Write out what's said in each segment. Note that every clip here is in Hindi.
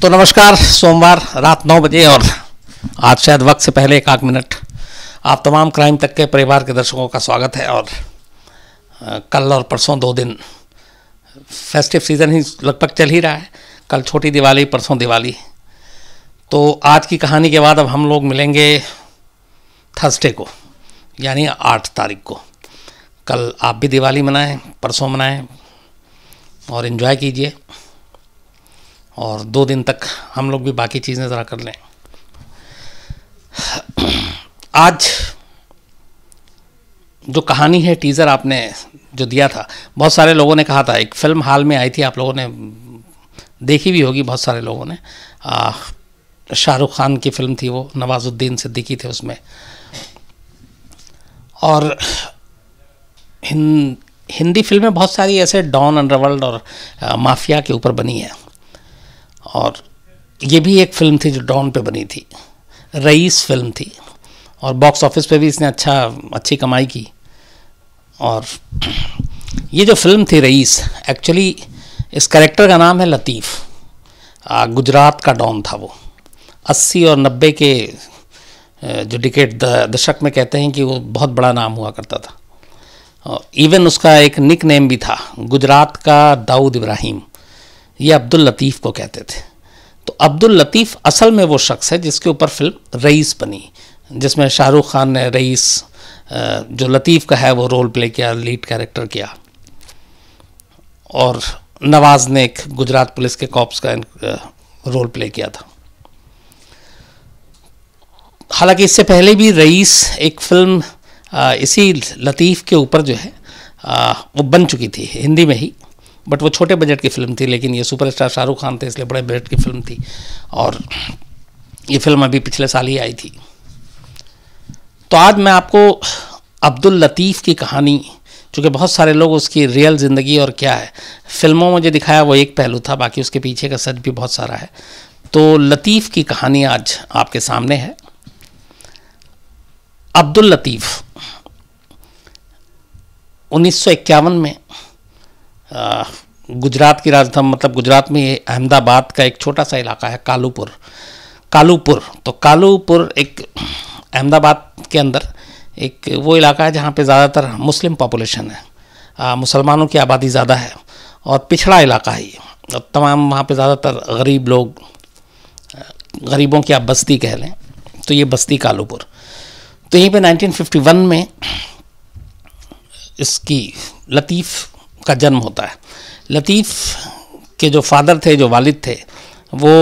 तो नमस्कार सोमवार रात नौ बजे और आज शायद वक्त से पहले एक आध मिनट आप तमाम क्राइम तक के परिवार के दर्शकों का स्वागत है और कल और परसों दो दिन फेस्टिव सीज़न ही लगभग चल ही रहा है कल छोटी दिवाली परसों दिवाली तो आज की कहानी के बाद अब हम लोग मिलेंगे थर्सडे को यानी आठ तारीख को कल आप भी दिवाली मनाएं परसों मनाएं और इन्जॉय कीजिए और दो दिन तक हम लोग भी बाकी चीज़ें ज़रा कर लें आज जो कहानी है टीज़र आपने जो दिया था बहुत सारे लोगों ने कहा था एक फिल्म हाल में आई थी आप लोगों ने देखी भी होगी बहुत सारे लोगों ने शाहरुख खान की फ़िल्म थी वो नवाज़ुद्दीन सिद्दीकी थे उसमें और हिंद हिंदी फिल्में बहुत सारी ऐसे डॉन अंडरवर्ल्ड और आ, माफिया के ऊपर बनी है और ये भी एक फिल्म थी जो डॉन पे बनी थी रईस फिल्म थी और बॉक्स ऑफिस पे भी इसने अच्छा अच्छी कमाई की और ये जो फिल्म थी रईस एक्चुअली इस करेक्टर का नाम है लतीफ़ गुजरात का डॉन था वो अस्सी और नब्बे के जो डिकेट दशक में कहते हैं कि वो बहुत बड़ा नाम हुआ करता था इवन हाँ, उसका एक निक नेम भी था गुजरात का दाऊद इब्राहिम ये अब्दुल लतीफ़ को कहते थे तो अब्दुल लतीफ़ असल में वो शख्स है जिसके ऊपर फिल्म रईस बनी जिसमें शाहरुख खान ने रईस जो लतीफ़ का है वो रोल प्ले किया लीड कैरेक्टर किया और नवाज ने एक गुजरात पुलिस के कॉप्स का रोल प्ले किया था हालांकि इससे पहले भी रईस एक फिल्म इसी लतीफ़ के ऊपर जो है वो बन चुकी थी हिंदी में ही बट वो छोटे बजट की फिल्म थी लेकिन ये सुपरस्टार शाहरुख खान थे इसलिए बड़े बजट की फिल्म थी और ये फिल्म अभी पिछले साल ही आई थी तो आज मैं आपको अब्दुल लतीफ़ की कहानी चूँकि बहुत सारे लोग उसकी रियल ज़िंदगी और क्या है फिल्मों में जो दिखाया वो एक पहलू था बाकी उसके पीछे का सच भी बहुत सारा है तो लतीफ़ की कहानी आज आपके सामने है अब्दुल लतीफ़ उन्नीस में गुजरात की राजधानी मतलब गुजरात में अहमदाबाद का एक छोटा सा इलाका है कालूपुर कालूपुर तो कालूपुर एक अहमदाबाद के अंदर एक वो इलाका है जहाँ पे ज़्यादातर मुस्लिम पॉपुलेशन है मुसलमानों की आबादी ज़्यादा है और पिछड़ा इलाका है ये और तमाम वहाँ पे ज़्यादातर गरीब लोग गरीबों की आप बस्ती कह लें तो ये बस्ती कालूपुर तो यहीं पे 1951 में इसकी लतीफ़ का जन्म होता है लतीफ़ के जो फादर थे जो वालिद थे वो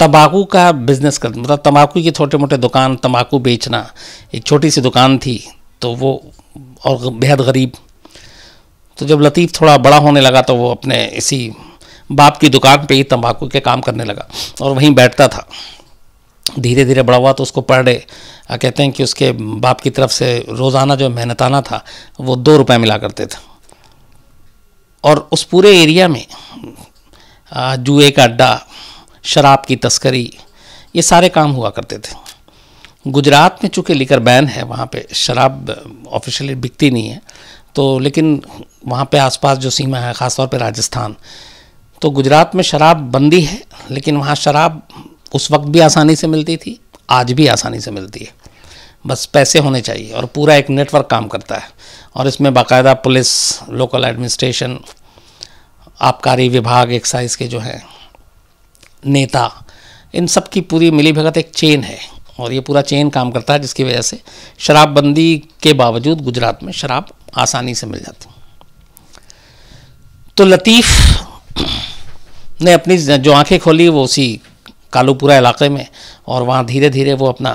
तम्बाकू का बिज़नेस करते मतलब तम्बाकू की छोटे मोटे दुकान तम्बाकू बेचना एक छोटी सी दुकान थी तो वो और बेहद गरीब तो जब लतीफ़ थोड़ा बड़ा होने लगा तो वो अपने इसी बाप की दुकान पे ही तंबाकू के काम करने लगा और वहीं बैठता था धीरे धीरे बड़ा हुआ तो उसको पर डे कहते हैं कि उसके बाप की तरफ से रोज़ाना जो मेहनताना था वो दो रुपये मिला करते थे और उस पूरे एरिया में जुए का अड्डा शराब की तस्करी ये सारे काम हुआ करते थे गुजरात में चूँकि लिकर बैन है वहाँ पे शराब ऑफिशियली बिकती नहीं है तो लेकिन वहाँ पे आसपास जो सीमा है ख़ासतौर पे राजस्थान तो गुजरात में शराब बंदी है लेकिन वहाँ शराब उस वक्त भी आसानी से मिलती थी आज भी आसानी से मिलती है बस पैसे होने चाहिए और पूरा एक नेटवर्क काम करता है और इसमें बाकायदा पुलिस लोकल एडमिनिस्ट्रेशन आबकारी विभाग एक्साइज के जो हैं नेता इन सब की पूरी मिली भगत एक चेन है और ये पूरा चेन काम करता है जिसकी वजह से शराबबंदी के बावजूद गुजरात में शराब आसानी से मिल जाती तो लतीफ़ ने अपनी जो आंखें खोली वो उसी कालूपुरा इलाके में और वहाँ धीरे धीरे वो अपना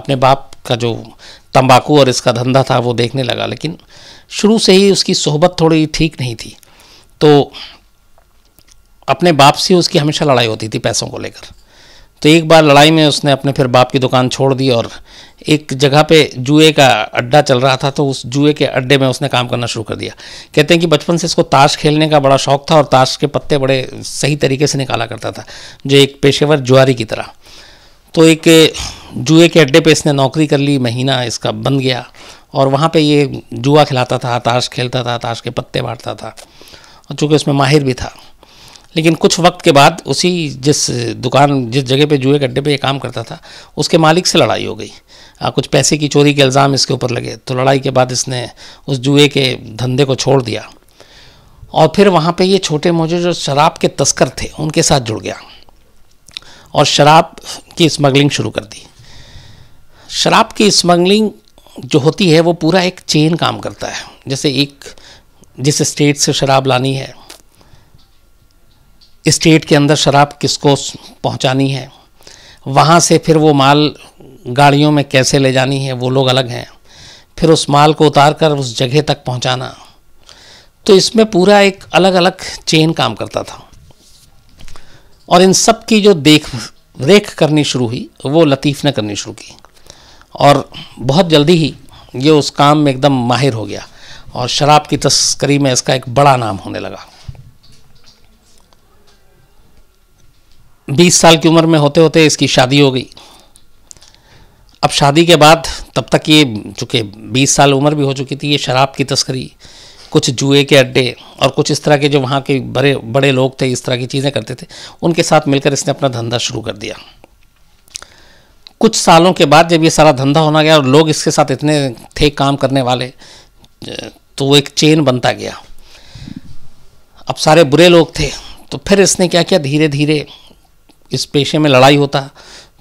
अपने बाप का जो तंबाकू और इसका धंधा था वो देखने लगा लेकिन शुरू से ही उसकी सोहबत थोड़ी ठीक नहीं थी तो अपने बाप से उसकी हमेशा लड़ाई होती थी पैसों को लेकर तो एक बार लड़ाई में उसने अपने फिर बाप की दुकान छोड़ दी और एक जगह पे जुए का अड्डा चल रहा था तो उस जुए के अड्डे में उसने काम करना शुरू कर दिया कहते हैं कि बचपन से इसको ताश खेलने का बड़ा शौक था और ताश के पत्ते बड़े सही तरीके से निकाला करता था जो एक पेशेवर जुआरी की तरह तो एक जुए के अड्डे पे इसने नौकरी कर ली महीना इसका बन गया और वहाँ पर ये जुआ खिलाता था ताश खेलता था ताश के पत्ते बांटता था और चूँकि उसमें माहिर भी था लेकिन कुछ वक्त के बाद उसी जिस दुकान जिस जगह पे जुए के अड्डे पे ये काम करता था उसके मालिक से लड़ाई हो गई कुछ पैसे की चोरी के इल्ज़ाम इसके ऊपर लगे तो लड़ाई के बाद इसने उस जुए के धंधे को छोड़ दिया और फिर वहाँ पे ये छोटे मोटे जो शराब के तस्कर थे उनके साथ जुड़ गया और शराब की स्मगलिंग शुरू कर दी शराब की स्मगलिंग जो होती है वो पूरा एक चेन काम करता है जैसे एक जिस स्टेट से शराब लानी है स्टेट के अंदर शराब किसको पहुंचानी है वहाँ से फिर वो माल गाड़ियों में कैसे ले जानी है वो लोग अलग हैं फिर उस माल को उतार कर उस जगह तक पहुंचाना तो इसमें पूरा एक अलग अलग चेन काम करता था और इन सब की जो देख रेख करनी शुरू हुई वो लतीफ़ ने करनी शुरू की और बहुत जल्दी ही ये उस काम में एकदम माहिर हो गया और शराब की तस्करी में इसका एक बड़ा नाम होने लगा बीस साल की उम्र में होते होते इसकी शादी हो गई अब शादी के बाद तब तक ये चूँकि बीस साल उम्र भी हो चुकी थी ये शराब की तस्करी कुछ जुए के अड्डे और कुछ इस तरह के जो वहाँ के बड़े बड़े लोग थे इस तरह की चीज़ें करते थे उनके साथ मिलकर इसने अपना धंधा शुरू कर दिया कुछ सालों के बाद जब ये सारा धंधा होना गया और लोग इसके साथ इतने थे काम करने वाले तो वो एक चेन बनता गया अब सारे बुरे लोग थे तो फिर इसने क्या किया धीरे धीरे इस पेशे में लड़ाई होता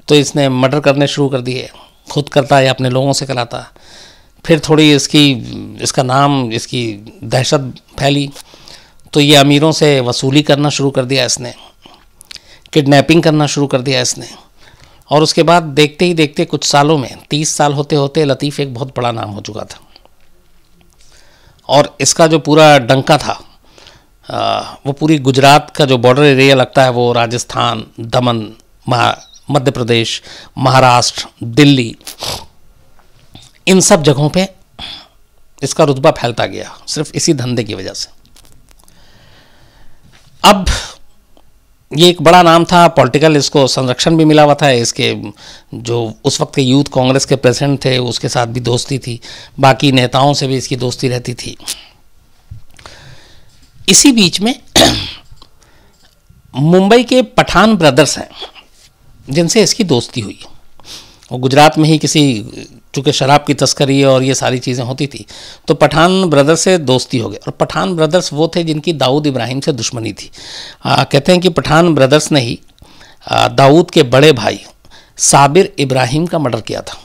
तो इसने मर्डर करने शुरू कर दिए खुद करता है अपने लोगों से कराता फिर थोड़ी इसकी इसका नाम इसकी दहशत फैली तो ये अमीरों से वसूली करना शुरू कर दिया इसने किडनैपिंग करना शुरू कर दिया इसने और उसके बाद देखते ही देखते कुछ सालों में तीस साल होते होते लतीफ़ एक बहुत बड़ा नाम हो चुका था और इसका जो पूरा डंका था आ, वो पूरी गुजरात का जो बॉर्डर एरिया लगता है वो राजस्थान दमन महा मध्य प्रदेश महाराष्ट्र दिल्ली इन सब जगहों पे इसका रुतबा फैलता गया सिर्फ इसी धंधे की वजह से अब ये एक बड़ा नाम था पॉलिटिकल इसको संरक्षण भी मिला हुआ था इसके जो उस वक्त के यूथ कांग्रेस के प्रेसिडेंट थे उसके साथ भी दोस्ती थी बाकी नेताओं से भी इसकी दोस्ती रहती थी इसी बीच में मुंबई के पठान ब्रदर्स हैं जिनसे इसकी दोस्ती हुई और गुजरात में ही किसी चूँकि शराब की तस्करी और ये सारी चीज़ें होती थी तो पठान ब्रदर्स से दोस्ती हो गई और पठान ब्रदर्स वो थे जिनकी दाऊद इब्राहिम से दुश्मनी थी आ, कहते हैं कि पठान ब्रदर्स ने ही दाऊद के बड़े भाई साबिर इब्राहिम का मर्डर किया था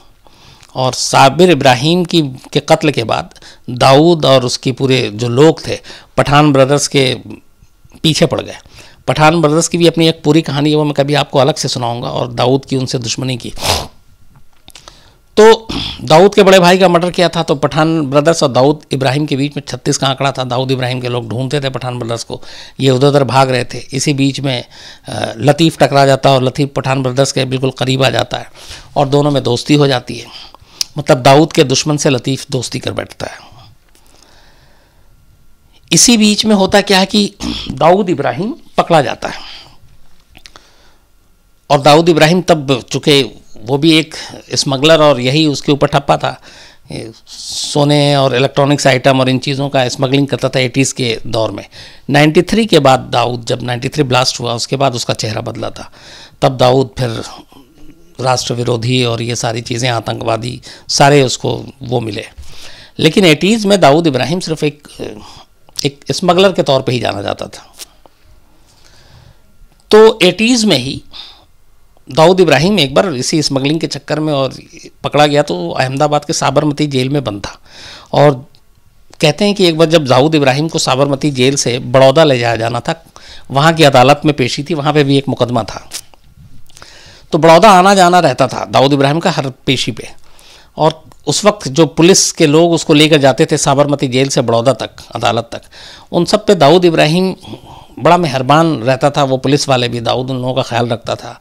और साबिर इब्राहिम की के कत्ल के बाद दाऊद और उसके पूरे जो लोग थे पठान ब्रदर्स के पीछे पड़ गए पठान ब्रदर्स की भी अपनी एक पूरी कहानी है वो मैं कभी आपको अलग से सुनाऊंगा और दाऊद की उनसे दुश्मनी की तो दाऊद के बड़े भाई का मर्डर किया था तो पठान ब्रदर्स और दाऊद इब्राहिम के बीच में छत्तीस का आंकड़ा था दाऊद इब्राहिम के लोग ढूंढते थे पठान ब्रदर्स को ये उधर उधर भाग रहे थे इसी बीच में लतीफ़ टकरा जाता है और लतीफ़ पठान ब्रदर्स के बिल्कुल करीब आ जाता है और दोनों में दोस्ती हो जाती है मतलब दाऊद के दुश्मन से लतीफ़ दोस्ती कर बैठता है इसी बीच में होता क्या है कि दाऊद इब्राहिम पकड़ा जाता है और दाऊद इब्राहिम तब चूँकि वो भी एक स्मगलर और यही उसके ऊपर ठप्पा था सोने और इलेक्ट्रॉनिक्स आइटम और इन चीज़ों का स्मगलिंग करता था एटीज़ के दौर में 93 के बाद दाऊद जब 93 ब्लास्ट हुआ उसके बाद उसका चेहरा बदला था तब दाऊद फिर राष्ट्र विरोधी और ये सारी चीज़ें आतंकवादी सारे उसको वो मिले लेकिन एटीज़ में दाऊद इब्राहिम सिर्फ एक एक स्मगलर के तौर पे ही जाना जाता था तो एटीज़ में ही दाऊद इब्राहिम एक बार इसी स्मगलिंग के चक्कर में और पकड़ा गया तो अहमदाबाद के साबरमती जेल में बंद था और कहते हैं कि एक बार जब दाऊद इब्राहिम को साबरमती जेल से बड़ौदा ले जाया जाना था वहाँ की अदालत में पेशी थी वहाँ पे भी एक मुकदमा था तो बड़ौदा आना जाना रहता था दाऊद इब्राहिम का हर पेशी पे और उस वक्त जो पुलिस के लोग उसको लेकर जाते थे साबरमती जेल से बड़ौदा तक अदालत तक उन सब पे दाऊद इब्राहिम बड़ा मेहरबान रहता था वो पुलिस वाले भी दाऊद उन लोगों का ख्याल रखता था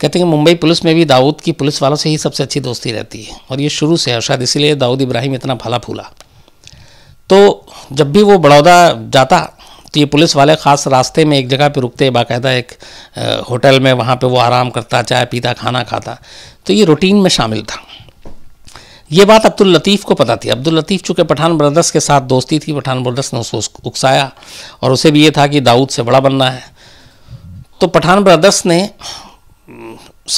कहते हैं मुंबई पुलिस में भी दाऊद की पुलिस वालों से ही सबसे अच्छी दोस्ती रहती है और ये शुरू से है शायद इसीलिए दाऊद इब्राहिम इतना भला फूला तो जब भी वो बड़ौदा जाता तो ये पुलिस वाले ख़ास रास्ते में एक जगह पे रुकते बाकायदा एक होटल में वहाँ पे वो आराम करता चाय पीता खाना खाता तो ये रूटीन में शामिल था ये बात अब्दुल लतीफ़ को पता थी अब्दुल लतीफ़ चूँकि पठान ब्रदर्स के साथ दोस्ती थी पठान ब्रदर्स ने उसको उकसाया और उसे भी ये था कि दाऊद से बड़ा बनना है तो पठान ब्रदर्स ने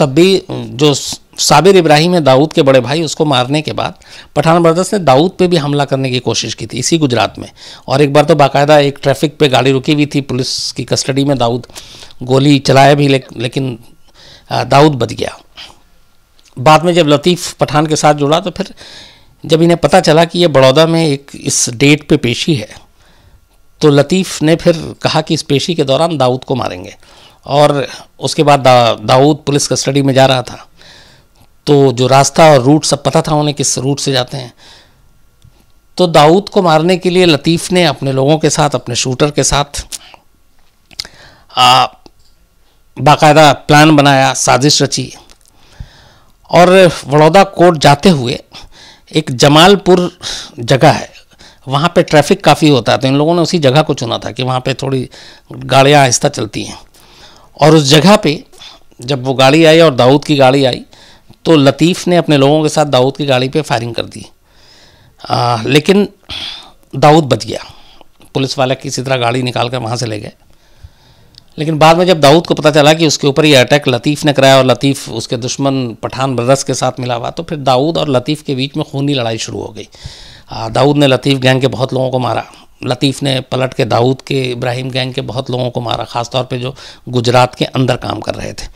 सभी जो साबिर इब्राहिम है दाऊद के बड़े भाई उसको मारने के बाद पठान ब्रदर्स ने दाऊद पे भी हमला करने की कोशिश की थी इसी गुजरात में और एक बार तो बाकायदा एक ट्रैफिक पे गाड़ी रुकी हुई थी पुलिस की कस्टडी में दाऊद गोली चलाया भी ले, लेकिन दाऊद बच गया बाद में जब लतीफ़ पठान के साथ जुड़ा तो फिर जब इन्हें पता चला कि ये बड़ौदा में एक इस डेट पे पेशी है तो लतीफ़ ने फिर कहा कि इस पेशी के दौरान दाऊद को मारेंगे और उसके बाद दा, दाऊद पुलिस कस्टडी में जा रहा था तो जो रास्ता और रूट सब पता था उन्हें किस रूट से जाते हैं तो दाऊद को मारने के लिए लतीफ़ ने अपने लोगों के साथ अपने शूटर के साथ बाकायदा प्लान बनाया साजिश रची और वड़ौदा कोर्ट जाते हुए एक जमालपुर जगह है वहाँ पे ट्रैफिक काफ़ी होता है तो इन लोगों ने उसी जगह को चुना था कि वहाँ पे थोड़ी गाड़ियाँ आहिस्ता चलती हैं और उस जगह पे जब वो गाड़ी आई और दाऊद की गाड़ी आई तो लतीफ़ ने अपने लोगों के साथ दाऊद की गाड़ी पे फायरिंग कर दी आ, लेकिन दाऊद बच गया पुलिस वाला किसी तरह गाड़ी निकाल कर वहाँ से ले गए लेकिन बाद में जब दाऊद को पता चला कि उसके ऊपर ये अटैक लतीफ़ ने कराया और लतीफ़ उसके दुश्मन पठान ब्रदर्स के साथ मिला हुआ तो फिर दाऊद और लतीफ़ के बीच में खूनी लड़ाई शुरू हो गई दाऊद ने लतीफ़ गैंग के बहुत लोगों को मारा लतीफ़ ने पलट के दाऊद के इब्राहिम गैंग के बहुत लोगों को मारा ख़ासतौर पर जो गुजरात के अंदर काम कर रहे थे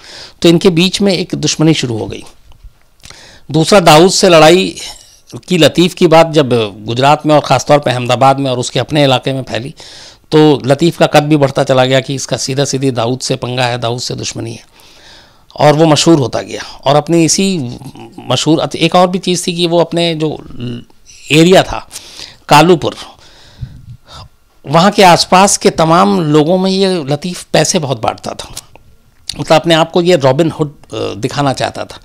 तो इनके बीच में एक दुश्मनी शुरू हो गई दूसरा दाऊद से लड़ाई की लतीफ़ की बात जब गुजरात में और ख़ासतौर पर अहमदाबाद में और उसके अपने इलाके में फैली तो लतीफ़ का कद भी बढ़ता चला गया कि इसका सीधा सीधी दाऊद से पंगा है दाऊद से दुश्मनी है और वो मशहूर होता गया और अपनी इसी मशहूर एक और भी चीज़ थी कि वो अपने जो एरिया था कालूपुर वहाँ के आसपास के तमाम लोगों में ये लतीफ़ पैसे बहुत बांटता था मतलब अपने आप को ये रॉबिन हुड दिखाना चाहता था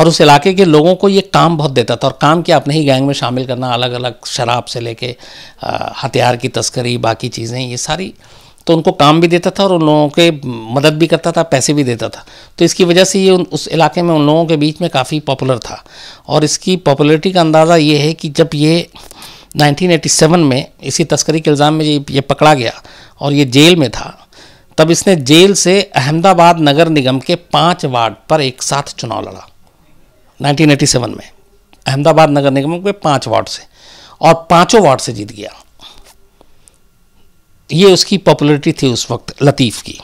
और उस इलाके के लोगों को ये काम बहुत देता था और काम क्या अपने ही गैंग में शामिल करना अलग अलग शराब से लेके हथियार की तस्करी बाकी चीज़ें ये सारी तो उनको काम भी देता था और उन लोगों के मदद भी करता था पैसे भी देता था तो इसकी वजह से ये उन उस इलाके में उन लोगों के बीच में काफ़ी पॉपुलर था और इसकी पॉपुलरिटी का अंदाज़ा ये है कि जब ये 1987 में इसी तस्करी के इल्ज़ाम में ये, ये पकड़ा गया और ये जेल में था तब इसने जेल से अहमदाबाद नगर निगम के पांच वार्ड पर एक साथ चुनाव लड़ा 1987 में अहमदाबाद नगर निगम के पांच वार्ड से और पांचों वार्ड से जीत गया ये उसकी पॉपुलरिटी थी उस वक्त लतीफ़ की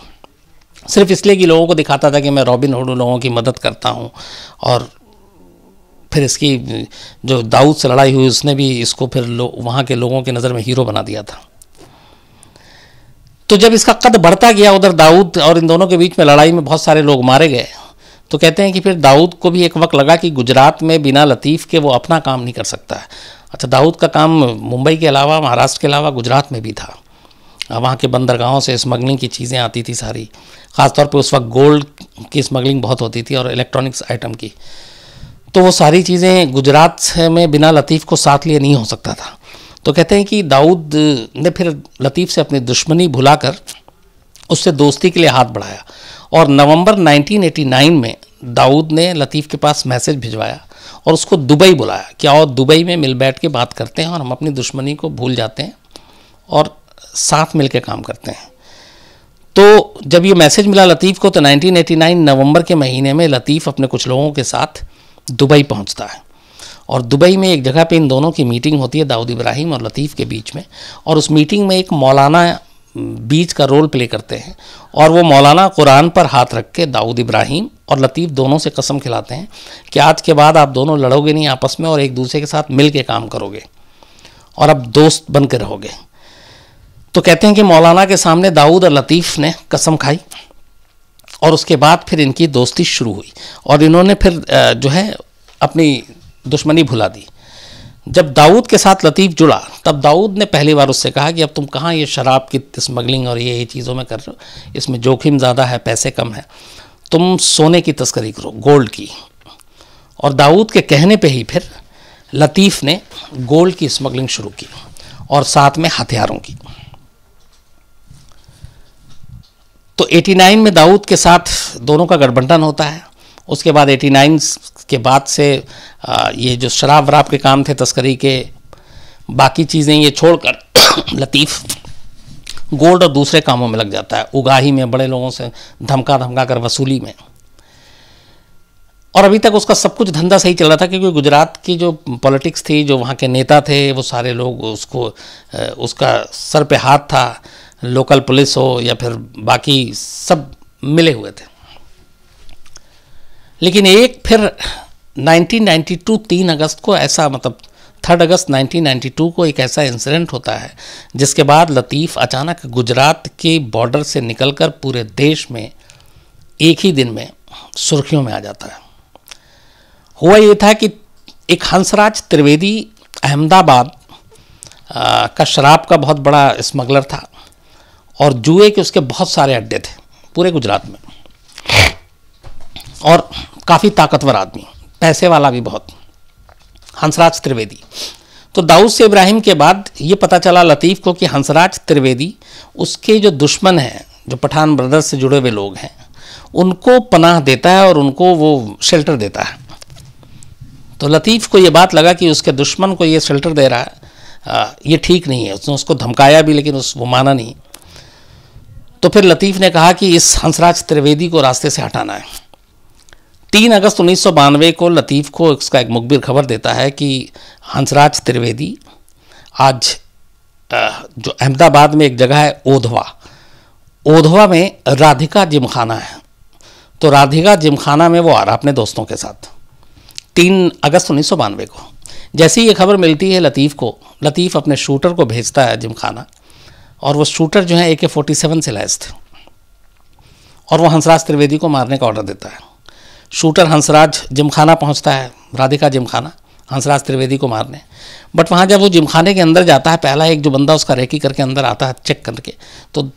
सिर्फ इसलिए कि लोगों को दिखाता था कि मैं रॉबिन हुड लोगों की मदद करता हूँ और फिर इसकी जो दाऊद से लड़ाई हुई उसने भी इसको फिर वहाँ के लोगों की नज़र में हीरो बना दिया था तो जब इसका कद बढ़ता गया उधर दाऊद और इन दोनों के बीच में लड़ाई में बहुत सारे लोग मारे गए तो कहते हैं कि फिर दाऊद को भी एक वक्त लगा कि गुजरात में बिना लतीफ़ के वो अपना काम नहीं कर सकता अच्छा दाऊद का काम मुंबई के अलावा महाराष्ट्र के अलावा गुजरात में भी था वहाँ के बंदरगाहों से स्मगलिंग की चीज़ें आती थी सारी ख़ासतौर पर उस वक्त गोल्ड की स्मगलिंग बहुत होती थी और इलेक्ट्रॉनिक्स आइटम की तो वो सारी चीज़ें गुजरात में बिना लतीफ़ को साथ लिए नहीं हो सकता था तो कहते हैं कि दाऊद ने फिर लतीफ़ से अपनी दुश्मनी भुलाकर उससे दोस्ती के लिए हाथ बढ़ाया और नवंबर 1989 में दाऊद ने लतीफ़ के पास मैसेज भिजवाया और उसको दुबई बुलाया कि आओ दुबई में मिल बैठ के बात करते हैं और हम अपनी दुश्मनी को भूल जाते हैं और साथ मिल काम करते हैं तो जब ये मैसेज मिला लतीफ़ को तो 1989 नवंबर के महीने में लतीफ़ अपने कुछ लोगों के साथ दुबई पहुंचता है और दुबई में एक जगह पे इन दोनों की मीटिंग होती है दाऊद इब्राहिम और लतीफ़ के बीच में और उस मीटिंग में एक मौलाना बीच का रोल प्ले करते हैं और वो मौलाना कुरान पर हाथ रख के दाऊद इब्राहिम और लतीफ़ दोनों से कसम खिलाते हैं कि आज के बाद आप दोनों लड़ोगे नहीं आपस में और एक दूसरे के साथ मिल के काम करोगे और अब दोस्त बन के रहोगे तो कहते हैं कि मौलाना के सामने दाऊद और लतीफ़ ने कसम खाई और उसके बाद फिर इनकी दोस्ती शुरू हुई और इन्होंने फिर जो है अपनी दुश्मनी भुला दी जब दाऊद के साथ लतीफ़ जुड़ा तब दाऊद ने पहली बार उससे कहा कि अब तुम कहाँ ये शराब की स्मगलिंग और ये ये चीज़ों में कर रहे हो इसमें जोखिम ज़्यादा है पैसे कम है तुम सोने की तस्करी करो गोल्ड की और दाऊद के कहने पे ही फिर लतीफ़ ने गोल्ड की स्मगलिंग शुरू की और साथ में हथियारों की तो 89 में दाऊद के साथ दोनों का गठबंधन होता है उसके बाद 89 के बाद से ये जो शराब वराब के काम थे तस्करी के बाकी चीज़ें ये छोड़कर लतीफ़ गोल्ड और दूसरे कामों में लग जाता है उगाही में बड़े लोगों से धमका धमका कर वसूली में और अभी तक उसका सब कुछ धंधा सही चल रहा था क्योंकि गुजरात की जो पॉलिटिक्स थी जो वहाँ के नेता थे वो सारे लोग उसको उसका सर पे हाथ था लोकल पुलिस हो या फिर बाकी सब मिले हुए थे लेकिन एक फिर 1992 तीन अगस्त को ऐसा मतलब थर्ड अगस्त 1992 को एक ऐसा इंसिडेंट होता है जिसके बाद लतीफ़ अचानक गुजरात के बॉर्डर से निकलकर पूरे देश में एक ही दिन में सुर्खियों में आ जाता है हुआ ये था कि एक हंसराज त्रिवेदी अहमदाबाद का शराब का बहुत बड़ा स्मगलर था और जुए के उसके बहुत सारे अड्डे थे पूरे गुजरात में और काफ़ी ताकतवर आदमी पैसे वाला भी बहुत हंसराज त्रिवेदी तो दाऊद से इब्राहिम के बाद ये पता चला लतीफ़ को कि हंसराज त्रिवेदी उसके जो दुश्मन हैं जो पठान ब्रदर्स से जुड़े हुए लोग हैं उनको पनाह देता है और उनको वो शेल्टर देता है तो लतीफ़ को ये बात लगा कि उसके दुश्मन को ये शेल्टर दे रहा है ये ठीक नहीं है उसने उसको धमकाया भी लेकिन उस वो माना नहीं तो फिर लतीफ़ ने कहा कि इस हंसराज त्रिवेदी को रास्ते से हटाना है तीन अगस्त उन्नीस को लतीफ़ को उसका एक मुखबिर खबर देता है कि हंसराज त्रिवेदी आज जो अहमदाबाद में एक जगह है ओधवा ओधवा में राधिका जिमखाना है तो राधिका जिमखाना में वो आ रहा अपने दोस्तों के साथ तीन अगस्त उन्नीस को जैसे ही ये खबर मिलती है लतीफ़ को लतीफ़ अपने शूटर को भेजता है जिमखाना और वो शूटर जो है ए के फोर्टी सेवन से लैस थे और वो हंसराज त्रिवेदी को मारने का ऑर्डर देता है शूटर हंसराज जिमखाना पहुंचता है राधिका जिमखाना हंसराज त्रिवेदी को मारने बट वहाँ जब वो जिमखाने के अंदर जाता है पहला एक जो बंदा उसका रेकी करके अंदर आता है चेक करके तो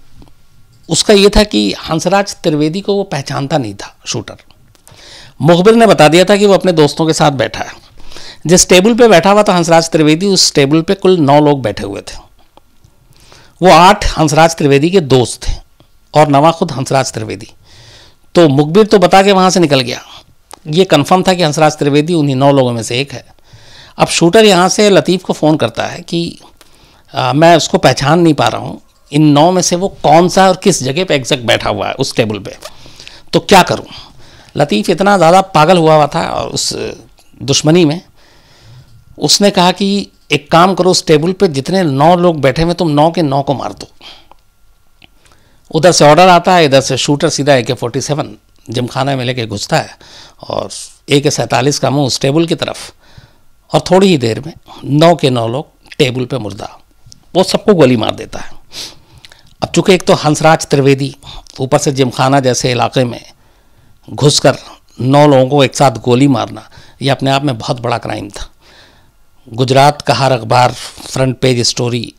उसका ये था कि हंसराज त्रिवेदी को वो पहचानता नहीं था शूटर मुखबिर ने बता दिया था कि वो अपने दोस्तों के साथ बैठा है जिस टेबल पे बैठा हुआ था हंसराज त्रिवेदी उस टेबल पे कुल नौ लोग बैठे हुए थे वो आठ हंसराज त्रिवेदी के दोस्त थे और नवा खुद हंसराज त्रिवेदी तो मुखबिर तो बता के वहाँ से निकल गया ये कन्फर्म था कि हंसराज त्रिवेदी उन्हीं नौ लोगों में से एक है अब शूटर यहाँ से लतीफ़ को फ़ोन करता है कि आ, मैं उसको पहचान नहीं पा रहा हूँ इन नौ में से वो कौन सा और किस जगह पे एग्जैक्ट बैठा हुआ है उस टेबल पे तो क्या करूँ लतीफ़ इतना ज़्यादा पागल हुआ हुआ था और उस दुश्मनी में उसने कहा कि एक काम करो उस टेबल पे जितने नौ लोग बैठे हुए तुम नौ के नौ को मार दो उधर से ऑर्डर आता है इधर से शूटर सीधा ए के फोर्टी सेवन जिमखाना में लेके घुसता है और ए के सैंतालीस का मुंह उस टेबल की तरफ और थोड़ी ही देर में नौ के नौ लोग टेबल पे मुर्दा वो सबको गोली मार देता है अब चूंकि एक तो हंसराज त्रिवेदी ऊपर से जिमखाना जैसे इलाके में घुसकर नौ लोगों को एक साथ गोली मारना ये अपने आप में बहुत बड़ा क्राइम था गुजरात का हर अखबार फ्रंट पेज स्टोरी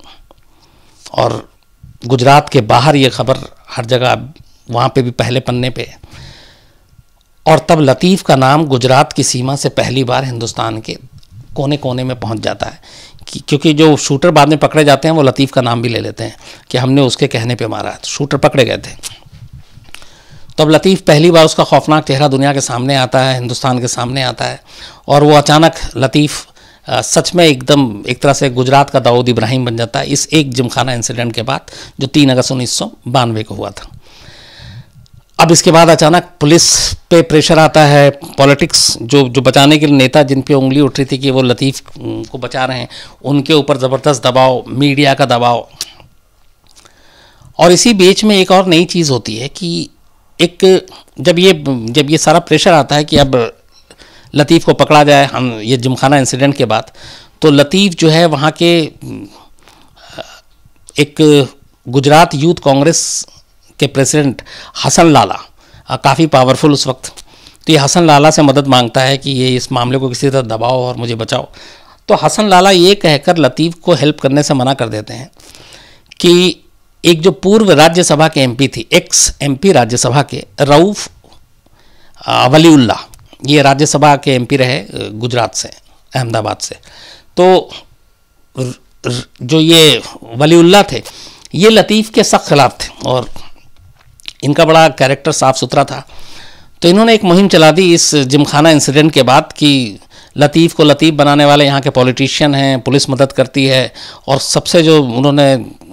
और गुजरात के बाहर ये खबर हर जगह वहाँ पे भी पहले पन्ने पे और तब लतीफ़ का नाम गुजरात की सीमा से पहली बार हिंदुस्तान के कोने कोने में पहुँच जाता है क्योंकि जो शूटर बाद में पकड़े जाते हैं वो लतीफ़ का नाम भी ले लेते हैं कि हमने उसके कहने पे मारा है तो शूटर पकड़े गए थे तो अब लतीफ़ पहली बार उसका खौफनाक चेहरा दुनिया के सामने आता है हिंदुस्तान के सामने आता है और वो अचानक लतीफ़ सच में एकदम एक तरह से गुजरात का दाऊद इब्राहिम बन जाता है इस एक जिमखाना इंसिडेंट के बाद जो तीन अगस्त उन्नीस को हुआ था अब इसके बाद अचानक पुलिस पे प्रेशर आता है पॉलिटिक्स जो जो बचाने के लिए नेता जिन पे उंगली उठ रही थी कि वो लतीफ़ को बचा रहे हैं उनके ऊपर ज़बरदस्त दबाव मीडिया का दबाव और इसी बीच में एक और नई चीज़ होती है कि एक जब ये जब ये सारा प्रेशर आता है कि अब लतीफ़ को पकड़ा जाए हम ये जुमखाना इंसिडेंट के बाद तो लतीफ़ जो है वहाँ के एक गुजरात यूथ कांग्रेस के प्रेसिडेंट हसन लाला काफ़ी पावरफुल उस वक्त तो ये हसन लाला से मदद मांगता है कि ये इस मामले को किसी तरह दबाओ और मुझे बचाओ तो हसन लाला ये कहकर लतीफ़ को हेल्प करने से मना कर देते हैं कि एक जो पूर्व राज्यसभा के एमपी थी एक्स एमपी राज्यसभा के रऊफ़ वलीउल्ला ये राज्यसभा के एमपी रहे गुजरात से अहमदाबाद से तो जो ये वलीउल्ला थे ये लतीफ़ के सख्त खिलाफ थे और इनका बड़ा कैरेक्टर साफ सुथरा था तो इन्होंने एक मुहिम चला दी इस जिमखाना इंसिडेंट के बाद कि लतीफ़ को लतीफ़ बनाने वाले यहाँ के पॉलिटिशियन हैं पुलिस मदद करती है और सबसे जो उन्होंने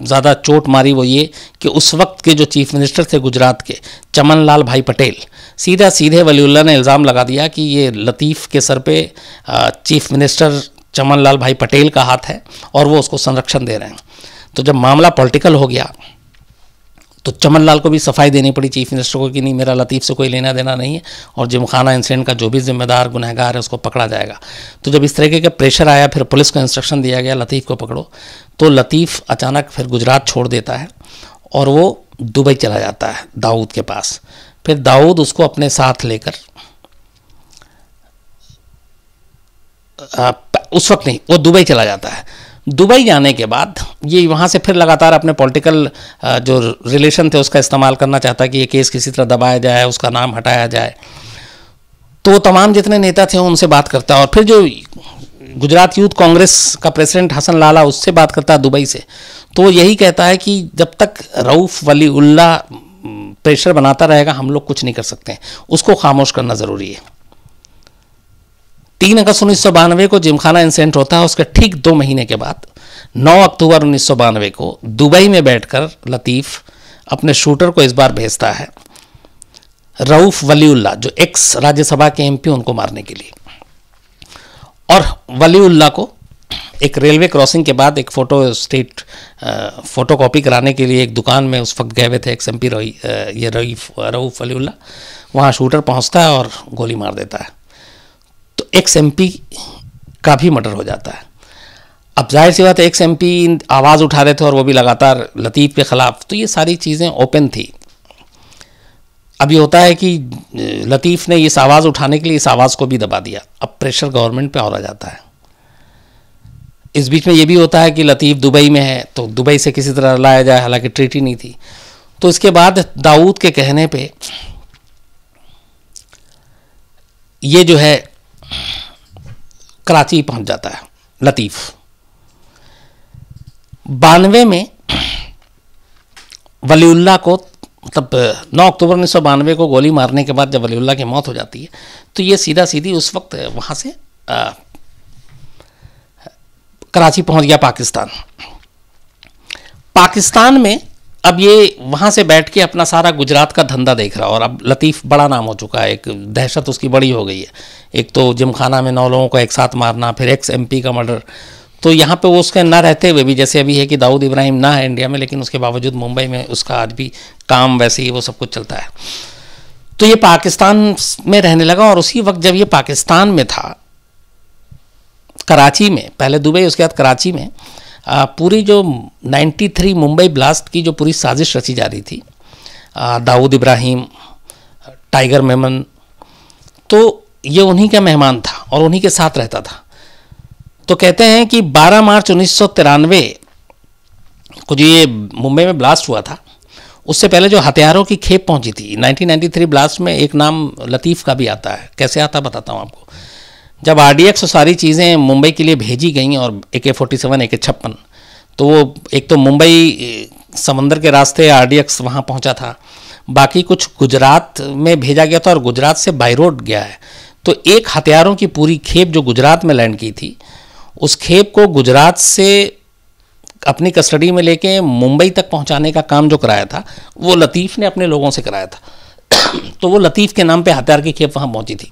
ज़्यादा चोट मारी वो ये कि उस वक्त के जो चीफ मिनिस्टर थे गुजरात के चमन लाल भाई पटेल सीधा सीधे वलीउल्ला ने इल्ज़ाम लगा दिया कि ये लतीफ़ के सर पे चीफ मिनिस्टर चमन लाल भाई पटेल का हाथ है और वो उसको संरक्षण दे रहे हैं तो जब मामला पॉलिटिकल हो गया तो चमन लाल को भी सफाई देनी पड़ी चीफ मिनिस्टर को कि नहीं मेरा लतीफ़ से कोई लेना देना नहीं है और जिमखाना इंसिडेंट का जो भी जिम्मेदार गुनहगार है उसको पकड़ा जाएगा तो जब इस तरीके का प्रेशर आया फिर पुलिस को इंस्ट्रक्शन दिया गया लतीफ़ को पकड़ो तो लतीफ़ अचानक फिर गुजरात छोड़ देता है और वो दुबई चला जाता है दाऊद के पास फिर दाऊद उसको अपने साथ लेकर उस वक्त नहीं वो दुबई चला जाता है दुबई जाने के बाद ये वहाँ से फिर लगातार अपने पॉलिटिकल जो रिलेशन थे उसका इस्तेमाल करना चाहता है कि ये केस किसी तरह दबाया जाए उसका नाम हटाया जाए तो तमाम जितने नेता थे उनसे बात करता और फिर जो गुजरात यूथ कांग्रेस का प्रेसिडेंट हसन लाला उससे बात करता है दुबई से तो यही कहता है कि जब तक रऊफ़ वली प्रेशर बनाता रहेगा हम लोग कुछ नहीं कर सकते उसको खामोश करना ज़रूरी है तीन अगस्त उन्नीस को जिमखाना इंसिडेंट होता है उसके ठीक दो महीने के बाद 9 अक्टूबर उन्नीस को दुबई में बैठकर लतीफ़ अपने शूटर को इस बार भेजता है रऊफ वलीउल्ला जो एक्स राज्यसभा के एमपी उनको मारने के लिए और वलीउल्ला को एक रेलवे क्रॉसिंग के बाद एक फ़ोटो स्टेट फ़ोटो कॉपी कराने के लिए एक दुकान में उस वक्त गए हुए थे एक्स एम पी रही ये रईफ रऊफ वलीउल्ला वहाँ शूटर पहुँचता है और गोली मार देता है एक्स पी का भी मर्डर हो जाता है अब जाहिर सी बात है एक्स पी आवाज़ उठा रहे थे और वो भी लगातार लतीफ़ के ख़िलाफ़ तो ये सारी चीज़ें ओपन थी अब ये होता है कि लतीफ़ ने इस आवाज़ उठाने के लिए इस आवाज़ को भी दबा दिया अब प्रेशर गवर्नमेंट पे और आ जाता है इस बीच में ये भी होता है कि लतीफ़ दुबई में है तो दुबई से किसी तरह लाया जाए हालांकि ट्रीटी नहीं थी तो इसके बाद दाऊद के कहने पे ये जो है कराची पहुंच जाता है लतीफ़ बानवे में वलीउल्ला को मतलब 9 अक्टूबर उन्नीस सौ बानवे को गोली मारने के बाद जब वलीउल्ला की मौत हो जाती है तो ये सीधा सीधी उस वक्त वहाँ से आ, कराची पहुंच गया पाकिस्तान पाकिस्तान में अब ये वहाँ से बैठ के अपना सारा गुजरात का धंधा देख रहा और अब लतीफ़ बड़ा नाम हो चुका है एक दहशत उसकी बड़ी हो गई है एक तो जिमखाना में नौ लोगों को एक साथ मारना फिर एक्स एमपी का मर्डर तो यहाँ पे वो उसके ना रहते हुए भी जैसे अभी है कि दाऊद इब्राहिम ना है इंडिया में लेकिन उसके बावजूद मुंबई में उसका आज भी काम वैसे ही वो सब कुछ चलता है तो ये पाकिस्तान में रहने लगा और उसी वक्त जब ये पाकिस्तान में था कराची में पहले दुबई उसके बाद कराची में पूरी जो 93 मुंबई ब्लास्ट की जो पूरी साजिश रची जा रही थी दाऊद इब्राहिम टाइगर मेमन तो ये उन्हीं का मेहमान था और उन्हीं के साथ रहता था तो कहते हैं कि 12 मार्च उन्नीस को जो ये मुंबई में ब्लास्ट हुआ था उससे पहले जो हथियारों की खेप पहुंची थी 1993 ब्लास्ट में एक नाम लतीफ़ का भी आता है कैसे आता बताता हूँ आपको जब आर डी और सारी चीज़ें मुंबई के लिए भेजी गई और ए के फोर्टी सेवन ए के छप्पन तो वो एक तो मुंबई समंदर के रास्ते आर डी एक्स वहाँ पहुँचा था बाकी कुछ गुजरात में भेजा गया था और गुजरात से बाई रोड गया है तो एक हथियारों की पूरी खेप जो गुजरात में लैंड की थी उस खेप को गुजरात से अपनी कस्टडी में लेके मुंबई तक पहुंचाने का काम जो कराया था वो लतीफ़ ने अपने लोगों से कराया था तो वो लतीफ़ के नाम पे हथियार की खेप वहाँ पहुंची थी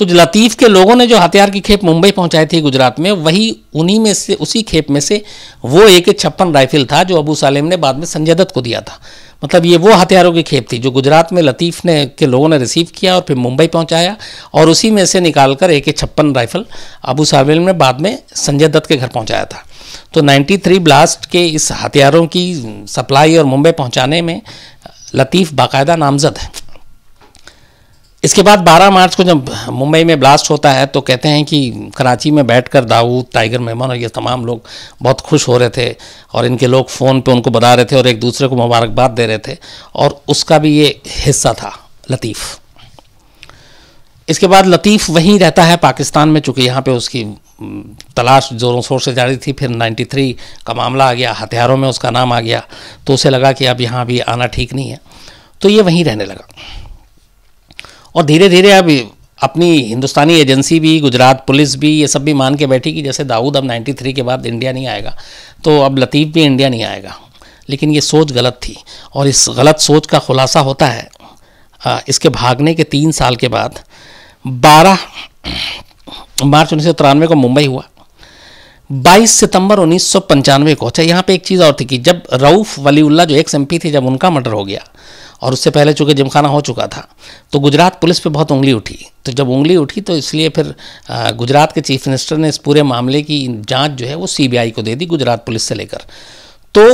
तो लतीफ़ के लोगों ने जो हथियार की खेप मुंबई पहुंचाई थी गुजरात में वही उन्हीं में से उसी खेप में से वो एक छप्पन राइफल था जो अबू सालेम ने बाद में संजय दत्त को दिया था मतलब ये वो हथियारों की खेप थी जो गुजरात में लतीफ़ ने के लोगों ने रिसीव किया और फिर मुंबई पहुंचाया और उसी में से निकाल कर एक छप्पन राइफल अबू सालेम ने बाद में संजय दत्त के घर पहुँचाया था तो 93 ब्लास्ट के इस हथियारों की सप्लाई और मुंबई पहुँचाने में लतीफ़ बाकायदा नामजद है इसके बाद 12 मार्च को जब मुंबई में ब्लास्ट होता है तो कहते हैं कि कराची में बैठकर दाऊद टाइगर मेहमान और ये तमाम लोग बहुत खुश हो रहे थे और इनके लोग फ़ोन पे उनको बता रहे थे और एक दूसरे को मुबारकबाद दे रहे थे और उसका भी ये हिस्सा था लतीफ़ इसके बाद लतीफ़ वहीं रहता है पाकिस्तान में चूँकि यहाँ पर उसकी तलाश ज़ोरों शोर से जारी थी फिर 93 का मामला आ गया हथियारों में उसका नाम आ गया तो उसे लगा कि अब यहाँ भी आना ठीक नहीं है तो ये वहीं रहने लगा और धीरे धीरे अब अपनी हिंदुस्तानी एजेंसी भी गुजरात पुलिस भी ये सब भी मान के बैठी कि जैसे दाऊद अब 93 के बाद इंडिया नहीं आएगा तो अब लतीफ़ भी इंडिया नहीं आएगा लेकिन ये सोच गलत थी और इस गलत सोच का खुलासा होता है इसके भागने के तीन साल के बाद 12 मार्च उन्नीस को मुंबई हुआ 22 सितंबर उन्नीस को अच्छा यहाँ पे एक चीज़ और थी कि जब रऊफ़ वलीउल्ला जो एक्स एम थी जब उनका मर्डर हो गया और उससे पहले चूंकि जिमखाना हो चुका था तो गुजरात पुलिस पे बहुत उंगली उठी तो जब उंगली उठी तो इसलिए फिर गुजरात के चीफ मिनिस्टर ने इस पूरे मामले की जांच जो है वो सीबीआई को दे दी गुजरात पुलिस से लेकर तो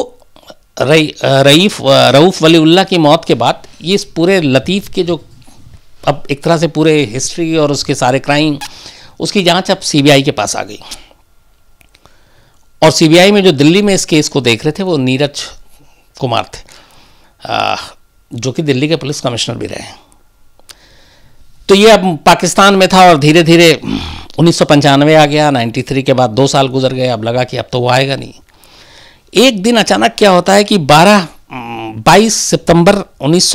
रईफ रऊफ़ वलीउल्ला की मौत के बाद ये इस पूरे लतीफ़ के जो अब एक तरह से पूरे हिस्ट्री और उसके सारे क्राइम उसकी जाँच अब सी के पास आ गई और सीबीआई में जो दिल्ली में इस केस को देख रहे थे वो नीरज कुमार थे जो कि दिल्ली के पुलिस कमिश्नर भी रहे तो ये अब पाकिस्तान में था और धीरे धीरे उन्नीस आ गया 93 के बाद दो साल गुजर गए अब लगा कि अब तो वो आएगा नहीं एक दिन अचानक क्या होता है कि 12 22 सितंबर उन्नीस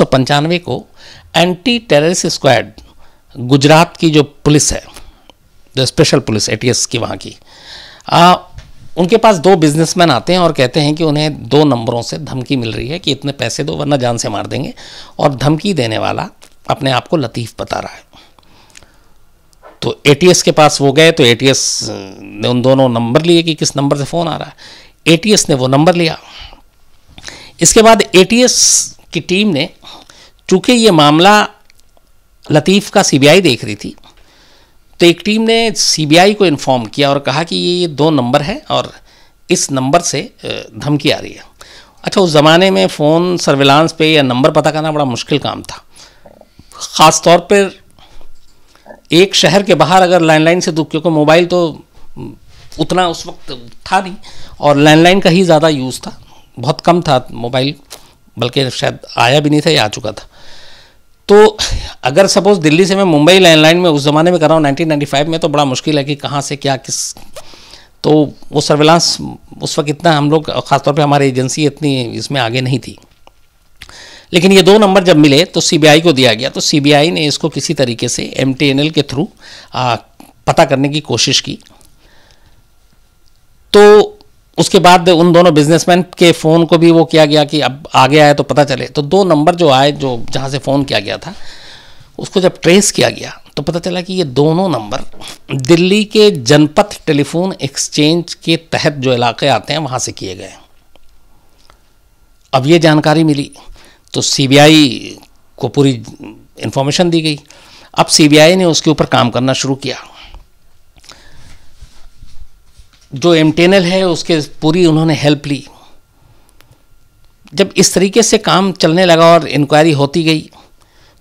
को एंटी टेररिस्ट स्क्वाड गुजरात की जो पुलिस है जो स्पेशल पुलिस एटीएस की वहाँ की आ, उनके पास दो बिजनेसमैन आते हैं और कहते हैं कि उन्हें दो नंबरों से धमकी मिल रही है कि इतने पैसे दो वरना जान से मार देंगे और धमकी देने वाला अपने आप को लतीफ़ बता रहा है तो एटीएस के पास वो गए तो एटीएस ने उन दोनों नंबर लिए कि किस नंबर से फ़ोन आ रहा है ए ने वो नंबर लिया इसके बाद ए की टीम ने चूंकि ये मामला लतीफ़ का सीबीआई देख रही थी तो एक टीम ने सीबीआई को इन्फॉर्म किया और कहा कि ये दो नंबर है और इस नंबर से धमकी आ रही है अच्छा उस ज़माने में फ़ोन सर्विलांस पे या नंबर पता करना बड़ा मुश्किल काम था ख़ास तौर पर एक शहर के बाहर अगर लैंडलाइन से दुख क्योंकि मोबाइल तो उतना उस वक्त था नहीं और लैंडलाइन का ही ज़्यादा यूज़ था बहुत कम था मोबाइल बल्कि शायद आया भी नहीं था या आ चुका था तो अगर सपोज दिल्ली से मैं मुंबई लैंडलाइन में उस ज़माने में कर रहा हूँ नाइनटीन में तो बड़ा मुश्किल है कि कहाँ से क्या किस तो वो सर्विलांस उस वक्त इतना हम लोग ख़ासतौर पर हमारी एजेंसी इतनी इसमें आगे नहीं थी लेकिन ये दो नंबर जब मिले तो सीबीआई को दिया गया तो सीबीआई ने इसको किसी तरीके से एम के थ्रू पता करने की कोशिश की तो उसके बाद उन दोनों बिजनेसमैन के फ़ोन को भी वो किया गया कि अब आ गया है तो पता चले तो दो नंबर जो आए जो जहाँ से फ़ोन किया गया था उसको जब ट्रेस किया गया तो पता चला कि ये दोनों नंबर दिल्ली के जनपथ टेलीफोन एक्सचेंज के तहत जो इलाके आते हैं वहाँ से किए गए अब ये जानकारी मिली तो सीबीआई को पूरी इन्फॉर्मेशन दी गई अब सीबीआई ने उसके ऊपर काम करना शुरू किया जो एम है उसके पूरी उन्होंने हेल्प ली जब इस तरीके से काम चलने लगा और इंक्वायरी होती गई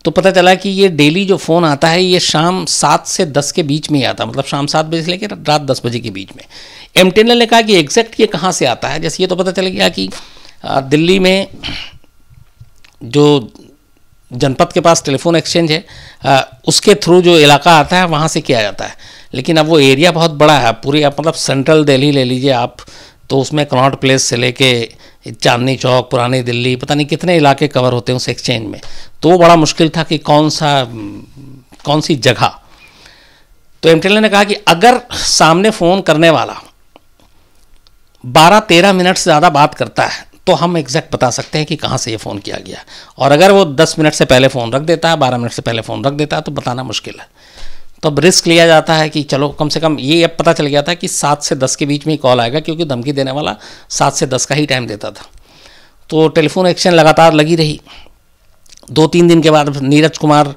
तो पता चला कि ये डेली जो फ़ोन आता है ये शाम सात से दस के बीच में ही आता मतलब शाम सात बजे से लेकर रात दस बजे के बीच में एम ने कहा कि एग्जैक्ट ये कहाँ से आता है जैसे ये तो पता चल गया कि दिल्ली में जो जनपद के पास टेलीफोन एक्सचेंज है उसके थ्रू जो इलाका आता है वहाँ से किया जाता है लेकिन अब वो एरिया बहुत बड़ा है पूरी आप मतलब सेंट्रल दिल्ली ले लीजिए आप तो उसमें कनॉट प्लेस से लेके चांदनी चौक पुरानी दिल्ली पता नहीं कितने इलाके कवर होते हैं उस एक्सचेंज में तो वो बड़ा मुश्किल था कि कौन सा कौन सी जगह तो एम ने कहा कि अगर सामने फ़ोन करने वाला बारह तेरह मिनट से ज़्यादा बात करता है तो हम एग्जैक्ट बता सकते हैं कि कहाँ से ये फ़ोन किया गया और अगर वो दस मिनट से पहले फ़ोन रख देता है बारह मिनट से पहले फ़ोन रख देता है तो बताना मुश्किल है तो अब रिस्क लिया जाता है कि चलो कम से कम ये अब पता चल गया था कि सात से दस के बीच में ही कॉल आएगा क्योंकि धमकी देने वाला सात से दस का ही टाइम देता था तो टेलीफोन एक्शन लगातार लगी रही दो तीन दिन के बाद नीरज कुमार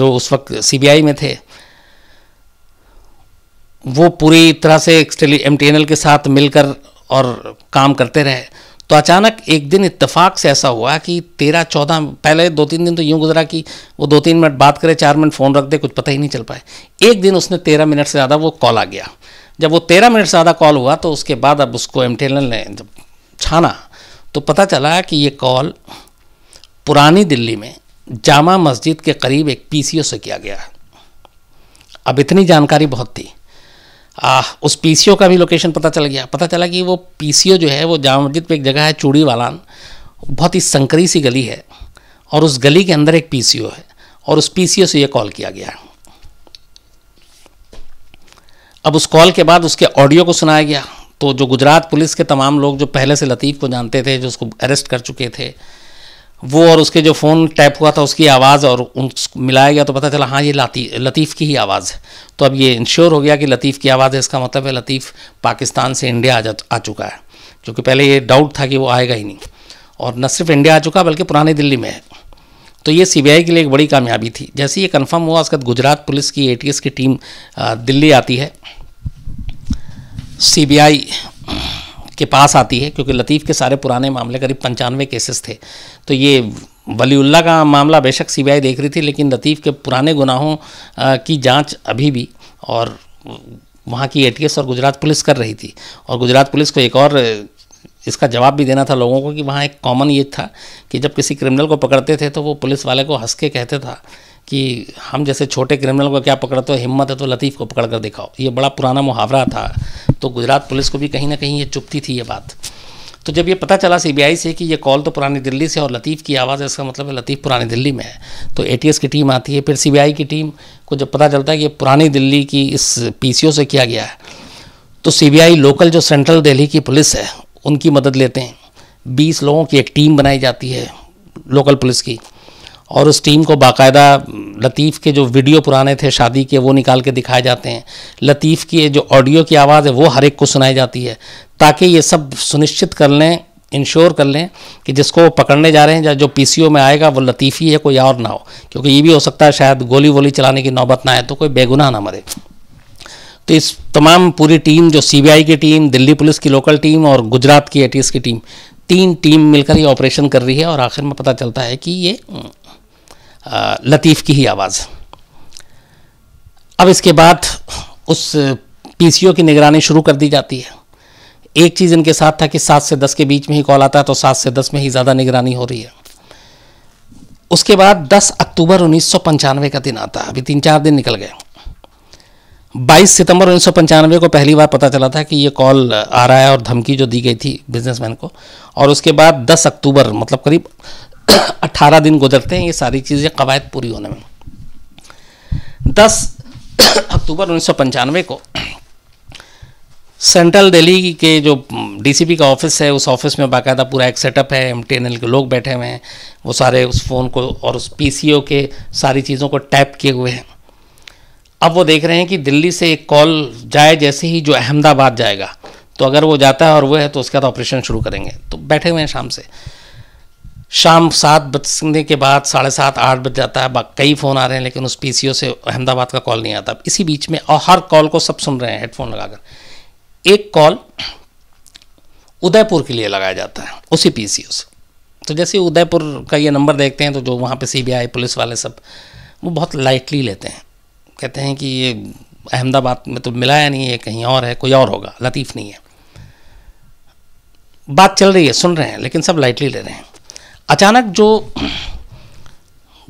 जो उस वक्त सीबीआई में थे वो पूरी तरह से एम टी के साथ मिलकर और काम करते रहे तो अचानक एक दिन इत्तेफाक से ऐसा हुआ कि तेरह चौदह पहले दो तीन दिन तो यूँ गुजरा कि वो दो तीन मिनट बात करे चार मिनट फ़ोन रख दे कुछ पता ही नहीं चल पाए एक दिन उसने तेरह मिनट से ज़्यादा वो कॉल आ गया जब वो तेरह मिनट से ज़्यादा कॉल हुआ तो उसके बाद अब उसको एम ने जब छाना तो पता चला कि ये कॉल पुरानी दिल्ली में जामा मस्जिद के करीब एक पी से किया गया अब इतनी जानकारी बहुत थी आ, उस पी का भी लोकेशन पता चल गया पता चला कि वो पी जो है वो जामा मस्जिद पर एक जगह है चूड़ी वालान बहुत ही संकरी सी गली है और उस गली के अंदर एक पी है और उस पी से ये कॉल किया गया अब उस कॉल के बाद उसके ऑडियो को सुनाया गया तो जो गुजरात पुलिस के तमाम लोग जो पहले से लतीफ़ को जानते थे जो उसको अरेस्ट कर चुके थे वो और उसके जो फ़ोन टैप हुआ था उसकी आवाज़ और उन मिलाया गया तो पता चला हाँ ये लाती लतीफ़ की ही आवाज़ है तो अब ये इंश्योर हो गया कि लतीफ़ की आवाज़ है इसका मतलब है लतीफ़ पाकिस्तान से इंडिया आ जा आ चुका है क्योंकि पहले ये डाउट था कि वो आएगा ही नहीं और न सिर्फ इंडिया आ चुका बल्कि पुरानी दिल्ली में है तो ये सीबीआई के लिए एक बड़ी कामयाबी थी जैसे ये कंफर्म हुआ उसके गुजरात पुलिस की एटीएस की टीम दिल्ली आती है सीबीआई के पास आती है क्योंकि लतीफ़ के सारे पुराने मामले करीब पंचानवे केसेस थे तो ये वलीउल्ला का मामला बेशक सीबीआई देख रही थी लेकिन लतीफ़ के पुराने गुनाहों की जांच अभी भी और वहाँ की एटीएस और गुजरात पुलिस कर रही थी और गुजरात पुलिस को एक और इसका जवाब भी देना था लोगों को कि वहाँ एक कॉमन ये था कि जब किसी क्रिमिनल को पकड़ते थे तो वो पुलिस वाले को हंस के कहते था कि हम जैसे छोटे क्रिमिनल को क्या पकड़ते हो हिम्मत है तो लतीफ़ को पकड़ कर दिखाओ ये बड़ा पुराना मुहावरा था तो गुजरात पुलिस को भी कहीं ना कहीं ये चुपती थी ये बात तो जब ये पता चला सीबीआई से कि ये कॉल तो पुरानी दिल्ली से और लतीफ़ की आवाज़ है इसका मतलब है लतीफ़ पुरानी दिल्ली में है तो एटीएस की टीम आती है फिर सीबीआई की टीम को जब पता चलता है कि ये पुरानी दिल्ली की इस पीसीओ से किया गया है तो सीबीआई लोकल जो सेंट्रल दिल्ली की पुलिस है उनकी मदद लेते हैं बीस लोगों की एक टीम बनाई जाती है लोकल पुलिस की और उस टीम को बाकायदा लतीफ़ के जो वीडियो पुराने थे शादी के वो निकाल के दिखाए जाते हैं लतीफ़ की जो ऑडियो की आवाज़ है वो हर एक को सुनाई जाती है ताकि ये सब सुनिश्चित कर लें इंश्योर कर लें कि जिसको वो पकड़ने जा रहे हैं या जो पी में आएगा वो लतीफ़ी है कोई और ना हो क्योंकि ये भी हो सकता है शायद गोली वोली चलाने की नौबत ना आए तो कोई बेगुनाह ना मरे तो इस तमाम पूरी टीम जो सीबीआई की टीम दिल्ली पुलिस की लोकल टीम और गुजरात की एटीएस की टीम तीन टीम मिलकर ये ऑपरेशन कर रही है और आखिर में पता चलता है कि ये लतीफ़ की ही आवाज़ अब इसके बाद उस पीसीओ की निगरानी शुरू कर दी जाती है एक चीज़ इनके साथ था कि सात से दस के बीच में ही कॉल आता है तो सात से दस में ही ज़्यादा निगरानी हो रही है उसके बाद 10 अक्टूबर उन्नीस का दिन आता है अभी तीन चार दिन निकल गए 22 सितंबर उन्नीस को पहली बार पता चला था कि ये कॉल आ रहा है और धमकी जो दी गई थी बिजनेसमैन को और उसके बाद 10 अक्टूबर मतलब करीब अट्ठारह दिन गुजरते हैं ये सारी चीज़ें कवायद पूरी होने में दस अक्टूबर उन्नीस को सेंट्रल दिल्ली के जो डीसीपी का ऑफिस है उस ऑफिस में बाकायदा पूरा एक सेटअप है एम के लोग बैठे हुए हैं वो सारे उस फ़ोन को और उस पी के सारी चीज़ों को टैप किए हुए हैं अब वो देख रहे हैं कि दिल्ली से एक कॉल जाए जैसे ही जो अहमदाबाद जाएगा तो अगर वो जाता है और वो है तो उसके बाद ऑपरेशन शुरू करेंगे तो बैठे हुए हैं शाम से शाम सात बजने के बाद साढ़े सात आठ बज जाता है कई फ़ोन आ रहे हैं लेकिन उस पी से अहमदाबाद का कॉल नहीं आता इसी बीच में और हर कॉल को सब सुन रहे हैं हेडफोन लगाकर एक कॉल उदयपुर के लिए लगाया जाता है उसी पी से तो जैसे उदयपुर का ये नंबर देखते हैं तो जो वहाँ पे सीबीआई पुलिस वाले सब वो बहुत लाइटली लेते हैं कहते हैं कि ये अहमदाबाद में तो मिलाया नहीं है कहीं और है कोई और होगा लतीफ़ नहीं है बात चल रही है सुन रहे हैं लेकिन सब लाइटली ले रहे हैं अचानक जो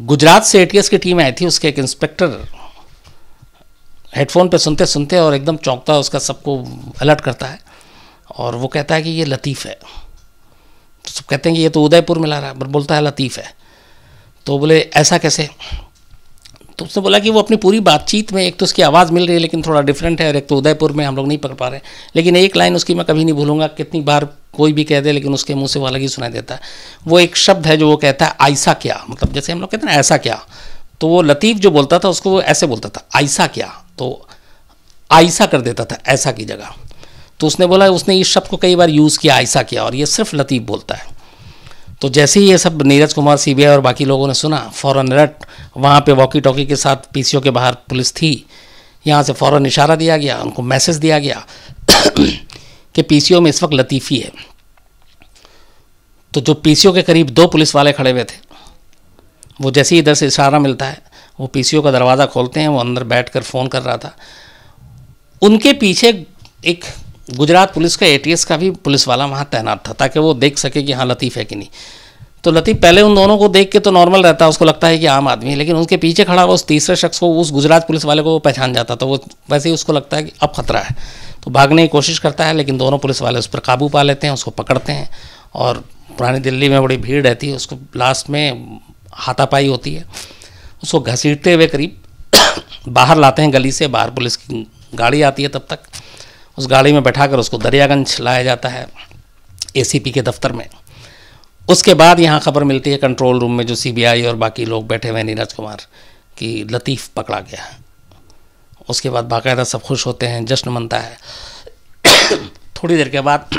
गुजरात से एटीएस की टीम आई थी उसके एक इंस्पेक्टर हेडफोन पे सुनते सुनते और एकदम चौंकता है उसका सबको अलर्ट करता है और वो कहता है कि ये लतीफ़ है तो सब कहते हैं कि ये तो उदयपुर में ला रहा है बोलता है लतीफ़ है तो बोले ऐसा कैसे तो उसने बोला कि वो अपनी पूरी बातचीत में एक तो उसकी आवाज़ मिल रही है लेकिन थोड़ा डिफरेंट है और एक तो उदयपुर में हम लोग नहीं पकड़ पा रहे लेकिन एक लाइन उसकी मैं कभी नहीं भूलूंगा कितनी बार कोई भी कह दे लेकिन उसके मुंह से वो अलग ही सुनाई देता है वो एक शब्द है जो वो कहता है ऐसा क्या मतलब जैसे हम लोग कहते हैं ना ऐसा क्या तो वो लतीफ़ जो बोलता था उसको वो ऐसे बोलता था ऐसा क्या तो ऐसा कर देता था ऐसा की जगह तो उसने बोला उसने इस शब्द को कई बार यूज़ किया ऐसा किया और ये सिर्फ लतीफ़ बोलता है तो जैसे ही ये सब नीरज कुमार सी और बाकी लोगों ने सुना फ़ौरन रट वहाँ पर वॉकी टॉकी के साथ पी के बाहर पुलिस थी यहाँ से फ़ौरन इशारा दिया गया उनको मैसेज दिया गया कि पीसीओ में इस वक्त लतीफ़ी है तो जो पीसीओ के करीब दो पुलिस वाले खड़े हुए थे वो जैसे ही इधर से इशारा मिलता है वो पीसीओ का दरवाज़ा खोलते हैं वो अंदर बैठ कर फ़ोन कर रहा था उनके पीछे एक गुजरात पुलिस का एटीएस का भी पुलिस वाला वहाँ तैनात था ताकि वो देख सके कि हाँ लतीफ़ है कि नहीं तो लतीफ़ पहले उन दोनों को देख के तो नॉर्मल रहता है उसको लगता है कि आम आदमी है लेकिन उनके पीछे खड़ा हुआ उस तीसरे शख्स को उस गुजरात पुलिस वाले को वो पहचान जाता तो वो वैसे ही उसको लगता है कि अब खतरा है तो भागने की कोशिश करता है लेकिन दोनों पुलिस वाले उस पर काबू पा लेते हैं उसको पकड़ते हैं और पुरानी दिल्ली में बड़ी भीड़ रहती है उसको लास्ट में हाथापाई होती है उसको घसीटते हुए करीब बाहर लाते हैं गली से बाहर पुलिस की गाड़ी आती है तब तक उस गाड़ी में बैठा कर उसको दरियागंज लाया जाता है ए के दफ्तर में उसके बाद यहाँ खबर मिलती है कंट्रोल रूम में जो सी और बाकी लोग बैठे हुए नीरज कुमार कि लतीफ़ पकड़ा गया है उसके बाद बाकायदा सब खुश होते हैं जश्न मनता है थोड़ी देर के बाद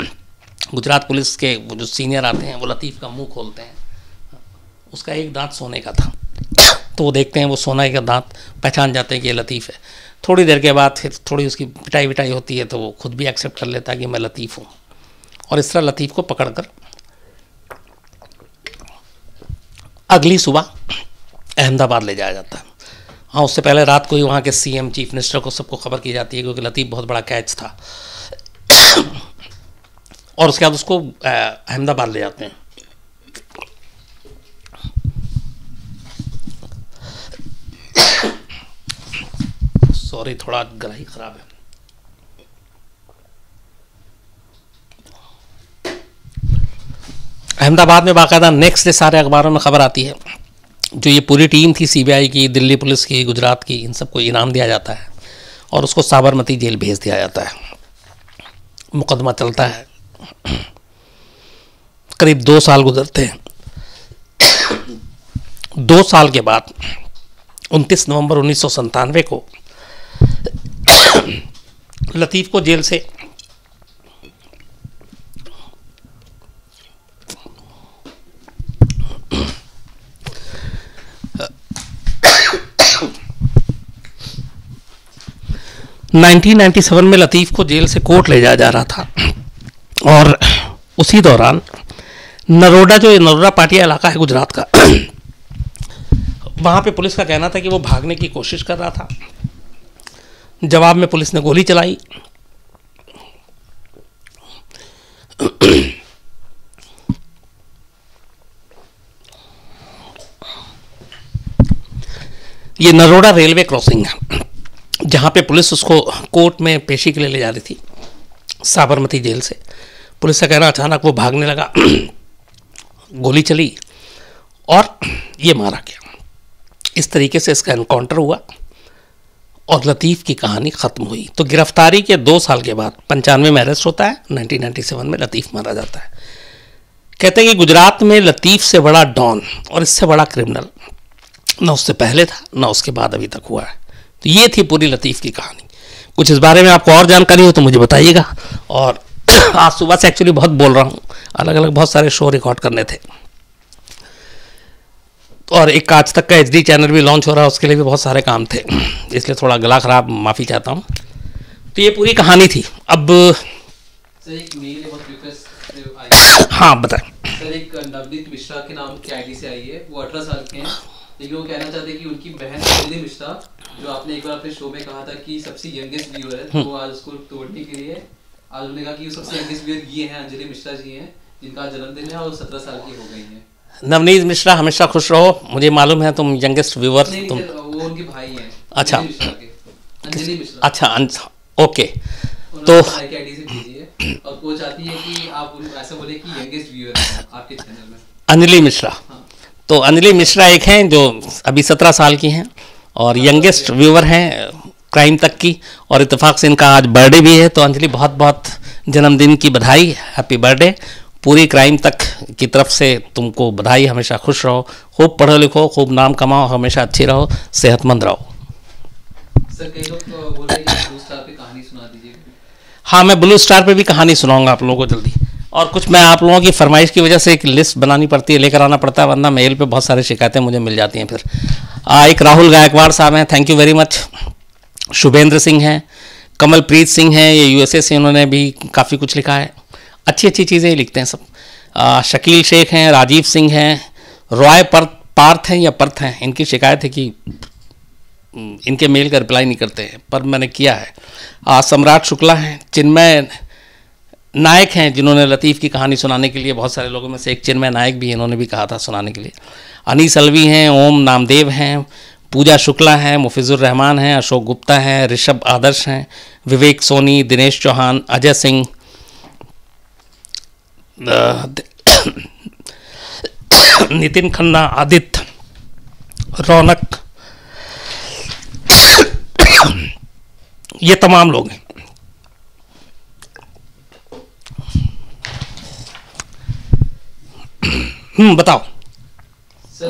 गुजरात पुलिस के वो जो सीनियर आते हैं वो लतीफ़ का मुंह खोलते हैं उसका एक दांत सोने का था तो वो देखते हैं वो सोना का दांत पहचान जाते हैं कि ये लतीफ़ है थोड़ी देर के बाद फिर थोड़ी उसकी पिटाई विटाई होती है तो वो खुद भी एक्सेप्ट कर लेता है कि मैं लतीफ़ हूँ और इस तरह लतीफ़ को पकड़ कर अगली सुबह अहमदाबाद ले जाया जाता है हाँ उससे पहले रात को ही वहाँ के सीएम चीफ मिनिस्टर को सबको खबर की जाती है क्योंकि लतीफ़ बहुत बड़ा कैच था और उसके बाद उसको अहमदाबाद ले जाते हैं सॉरी थोड़ा गला ही ख़राब है अहमदाबाद में बाकायदा नेक्स्ट डे सारे अखबारों में खबर आती है जो ये पूरी टीम थी सीबीआई की दिल्ली पुलिस की गुजरात की इन सबको इनाम दिया जाता है और उसको साबरमती जेल भेज दिया जाता है मुकदमा चलता है करीब दो साल गुजरते हैं दो साल के बाद 29 नवंबर उन्नीस को लतीफ़ को जेल से 1997 में लतीफ़ को जेल से कोर्ट ले जाया जा रहा था और उसी दौरान नरोडा जो नरोडा पाटिया इलाका है गुजरात का वहाँ पे पुलिस का कहना था कि वो भागने की कोशिश कर रहा था जवाब में पुलिस ने गोली चलाई ये नरोडा रेलवे क्रॉसिंग है जहाँ पे पुलिस उसको कोर्ट में पेशी के लिए ले जा रही थी साबरमती जेल से पुलिस का कहना अचानक वो भागने लगा गोली चली और ये मारा गया इस तरीके से इसका एनकाउंटर हुआ और लतीफ़ की कहानी ख़त्म हुई तो गिरफ्तारी के दो साल के बाद पंचानवे में अरेस्ट होता है 1997 में लतीफ़ मारा जाता है कहते हैं कि गुजरात में लतीफ़ से बड़ा डॉन और इससे बड़ा क्रिमिनल ना उससे पहले था ना उसके बाद अभी तक हुआ है तो ये थी पूरी लतीफ़ की कहानी कुछ इस बारे में आपको और जानकारी हो तो मुझे बताइएगा और आज सुबह से एक्चुअली बहुत बोल रहा हूँ अलग अलग बहुत सारे शो रिकॉर्ड करने थे और एक आज तक का एच चैनल भी लॉन्च हो रहा है उसके लिए भी बहुत सारे काम थे इसलिए थोड़ा गला ख़राब माफ़ी चाहता हूँ तो ये पूरी कहानी थी अब हाँ बताए सर एक नवनीत मिश्रा के नाम की आईडी से आई है वो अठारह साल के हैं लेकिन वो कहना चाहते हैं कि उनकी बहन मिश्रा जो आपने एक बार अपने शो में कहा था कि सबसे यंगेस्ट व्यूअर है वो हम्म। तो आज उसको तोड़ने के लिए आज उन्होंने कहा कि वो सबसे यंगेस्ट व्यूअर ये हैं अंजलि मिश्रा जी हैं जिनका जन्मदिन है और सत्रह साल की हो गई हैं नवनीत मिश्रा हमेशा खुश रहो मुझे मालूम है तुम यंगेस्ट व्यूअर तुम वो उनके भाई हैं अच्छा अच्छा ओके तो अंजलि मिश्रा हाँ। तो अंजलि मिश्रा एक हैं जो अभी सत्रह साल की हैं और यंगेस्ट व्यूवर हैं क्राइम तक की और इतफाक़ से इनका आज बर्थडे भी है तो अंजलि बहुत बहुत जन्मदिन की बधाई हैप्पी बर्थडे पूरी क्राइम तक की तरफ से तुमको बधाई हमेशा खुश रहो खूब पढ़ो लिखो खूब नाम कमाओ हमेशा अच्छी रहो सेहतमंद रहो तो हाँ मैं ब्लू स्टार पे भी कहानी सुनाऊंगा आप लोगों को जल्दी और कुछ मैं आप लोगों की फरमाइश की वजह से एक लिस्ट बनानी पड़ती है लेकर आना पड़ता है वरना मेल पे बहुत सारी शिकायतें मुझे मिल जाती हैं फिर आ, एक राहुल गायकवाड़ साहब हैं thank you very much Shubhendra Singh हैं कमलप्रीत सिंह हैं ये यूएसए से उन्होंने भी काफ़ी कुछ लिखा है अच्छी अच्छी चीज़ें लिखते हैं सब आ, शकील शेख हैं राजीव सिंह हैं रॉय पर पार्थ हैं या पर्थ हैं इनकी शिकायत है कि इनके मेल का रिप्लाई नहीं करते हैं पर मैंने किया है सम्राट शुक्ला हैं चिन्मय नायक हैं जिन्होंने लतीफ़ की कहानी सुनाने के लिए बहुत सारे लोगों में से एक चिन्मय नायक भी इन्होंने भी कहा था सुनाने के लिए अनीस अलवी हैं ओम नामदेव हैं पूजा शुक्ला हैं मुफिजुर रहमान हैं अशोक गुप्ता हैं ऋषभ आदर्श हैं विवेक सोनी दिनेश चौहान अजय सिंह नितिन खन्ना आदित्य रौनक ये तमाम लोग हैं हम्म बताओ तो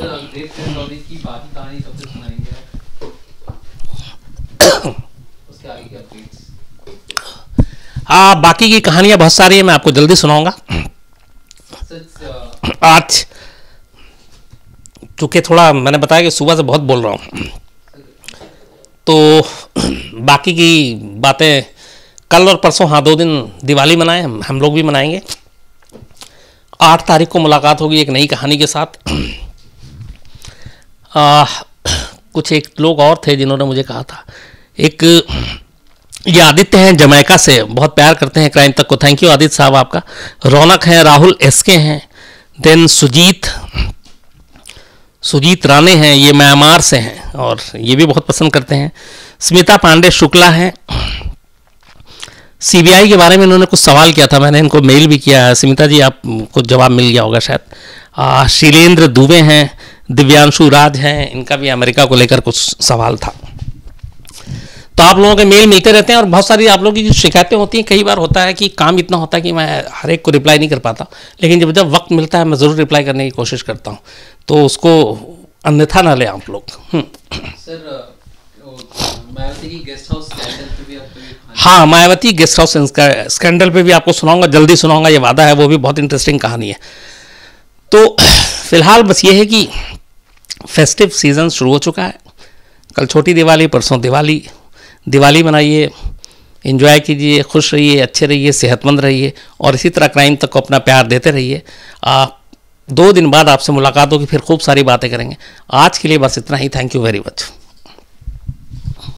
हाँ बाकी की कहानियां बहुत सारी है मैं आपको जल्दी सुनाऊंगा आज चूंकि थोड़ा मैंने बताया कि सुबह से बहुत बोल रहा हूँ तो बाकी की बातें कल और परसों हाँ दो दिन दिवाली मनाएं हम लोग भी मनाएंगे आठ तारीख को मुलाकात होगी एक नई कहानी के साथ आ, कुछ एक लोग और थे जिन्होंने मुझे कहा था एक ये आदित्य हैं जमैका से बहुत प्यार करते हैं क्राइम तक को थैंक यू आदित्य साहब आपका रौनक हैं राहुल एसके हैं देन सुजीत सुजीत राणे हैं ये म्यांमार से हैं और ये भी बहुत पसंद करते हैं स्मिता पांडे शुक्ला हैं सीबीआई के बारे में इन्होंने कुछ सवाल किया था मैंने इनको मेल भी किया है सीमिता जी आपको जवाब मिल गया होगा शायद शीलेंद्र दुबे हैं दिव्यांशु राज हैं इनका भी अमेरिका को लेकर कुछ सवाल था तो आप लोगों के मेल मिलते रहते हैं और बहुत सारी आप लोगों की शिकायतें होती हैं कई बार होता है कि काम इतना होता है कि मैं हर एक को रिप्लाई नहीं कर पाता लेकिन जब जब वक्त मिलता है मैं ज़रूर रिप्लाई करने की कोशिश करता हूँ तो उसको अन्यथा ना लें आप लोग हम्म। सर, मैं गेस्ट हाउस हाँ मायावती गेस्ट हाउस स्कैंडल पे भी आपको सुनाऊंगा जल्दी सुनाऊंगा ये वादा है वो भी बहुत इंटरेस्टिंग कहानी है तो फिलहाल बस ये है कि फेस्टिव सीज़न शुरू हो चुका है कल छोटी दिवाली परसों दिवाली दिवाली मनाइए इन्जॉय कीजिए खुश रहिए अच्छे रहिए सेहतमंद रहिए और इसी तरह क्राइम तक को अपना प्यार देते रहिए दो दिन बाद आपसे मुलाकात होगी फिर खूब सारी बातें करेंगे आज के लिए बस इतना ही थैंक यू वेरी मच